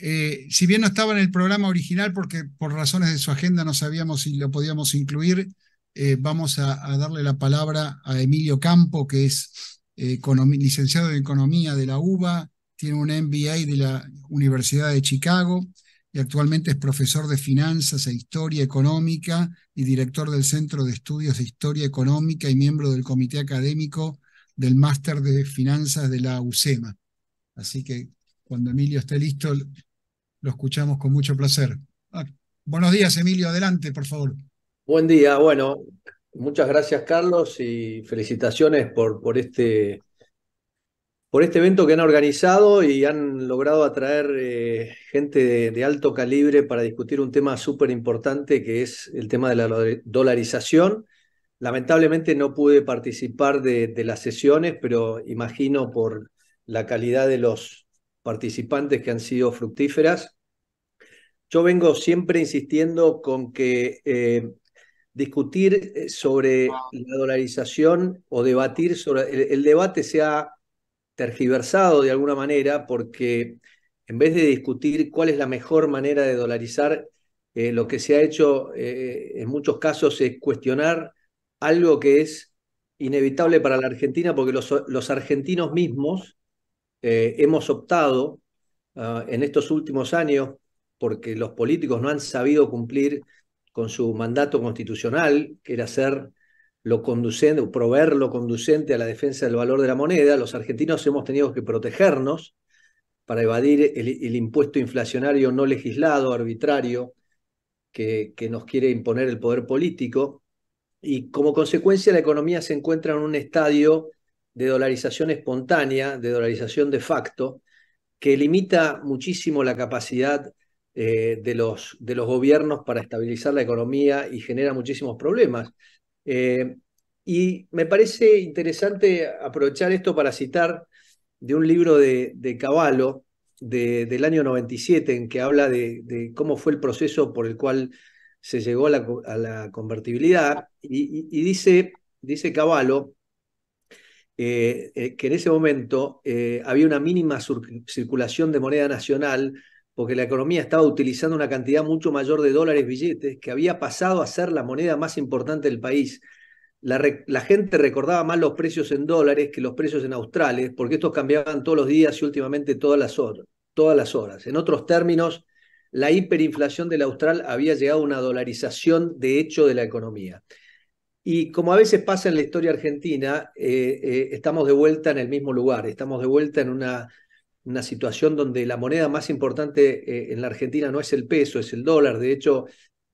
Eh, si bien no estaba en el programa original porque por razones de su agenda no sabíamos si lo podíamos incluir, eh, vamos a, darle la palabra a Emilio Campo, que es eh, licenciado en Economía de la UBA, tiene un MBA de la Universidad de Chicago y actualmente es profesor de Finanzas e Historia Económica y director del Centro de Estudios de Historia Económica y miembro del Comité Académico del Máster de Finanzas de la UCEMA. Así que cuando Emilio esté listo, lo escuchamos con mucho placer. Ah, buenos días, Emilio, adelante, por favor. Buen día, bueno, muchas gracias, Carlos, y felicitaciones por, por este por este evento que han organizado y han logrado atraer eh, gente de, alto calibre para discutir un tema súper importante que es el tema de la dolarización. Lamentablemente no pude participar de, las sesiones, pero imagino por la calidad de los, participantes que han sido fructíferas. Yo vengo siempre insistiendo con que eh, discutir eh, sobre la dolarización o debatir sobre, el, debate se ha tergiversado de alguna manera porque en vez de discutir cuál es la mejor manera de dolarizar, eh, lo que se ha hecho en muchos casos es cuestionar algo que es inevitable para la Argentina porque los, los argentinos mismos eh, hemos optado ah, en estos últimos años porque los políticos no han sabido cumplir con su mandato constitucional, que era ser lo conducente, proveer lo conducente a la defensa del valor de la moneda, los argentinos hemos tenido que protegernos para evadir el, impuesto inflacionario no legislado, arbitrario, que nos quiere imponer el poder político. Y como consecuencia la economía se encuentra en un estadio de dolarización espontánea, de dolarización de facto, que limita muchísimo la capacidad eh, de, los, de, los, gobiernos para estabilizar la economía y genera muchísimos problemas. Eh, y me parece interesante aprovechar esto para citar de un libro de, de Cavallo del año 97, en que habla de, cómo fue el proceso por el cual se llegó a la, convertibilidad, y, dice, dice Cavallo, eh, eh, que en ese momento eh, había una mínima circulación de moneda nacional porque la economía estaba utilizando una cantidad mucho mayor de dólares billetes que había pasado a ser la moneda más importante del país. La, gente recordaba más los precios en dólares que los precios en australes porque estos cambiaban todos los días y últimamente todas las, todas las horas. En otros términos, la hiperinflación del austral había llegado a una dolarización de hecho de la economía. Y como a veces pasa en la historia argentina, eh, eh, estamos de vuelta en el mismo lugar, estamos de vuelta en una, situación donde la moneda más importante eh, en la Argentina no es el peso, es el dólar. De hecho,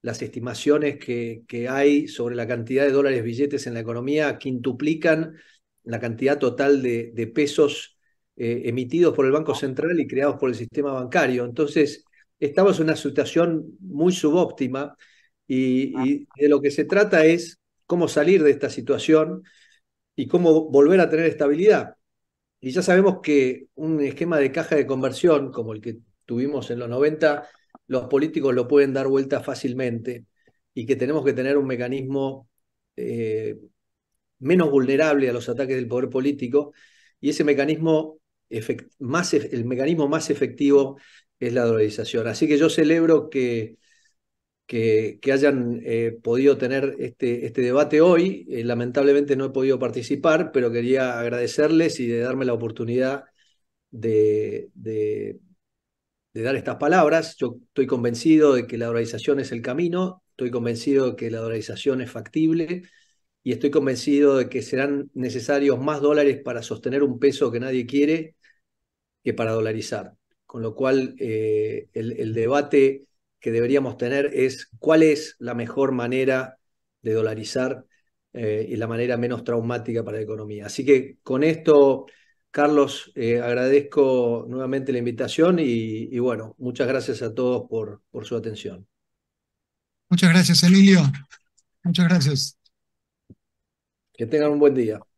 las estimaciones que, hay sobre la cantidad de dólares billetes en la economía quintuplican la cantidad total de, pesos emitidos por el Banco Central y creados por el sistema bancario. Entonces, estamos en una situación muy subóptima y de lo que se trata es cómo salir de esta situación y cómo volver a tener estabilidad. Y ya sabemos que un esquema de caja de conversión como el que tuvimos en los 90, los políticos lo pueden dar vuelta fácilmente y que tenemos que tener un mecanismo eh, menos vulnerable a los ataques del poder político y ese mecanismo más, el mecanismo más efectivo es la dolarización. Así que yo celebro que que, hayan eh, podido tener este, este debate hoy. Eh, lamentablemente no he podido participar, pero quería agradecerles y darme la oportunidad de, dar estas palabras. Yo estoy convencido de que la dolarización es el camino, estoy convencido de que la dolarización es factible y estoy convencido de que serán necesarios más dólares para sostener un peso que nadie quiere que para dolarizar. Con lo cual, eh, el, debate que deberíamos tener es cuál es la mejor manera de dolarizar eh, y la manera menos traumática para la economía. Así que con esto, Carlos, eh, agradezco nuevamente la invitación y, y, bueno, muchas gracias a todos por, por su atención. Muchas gracias, Emilio. Muchas gracias. Que tengan un buen día.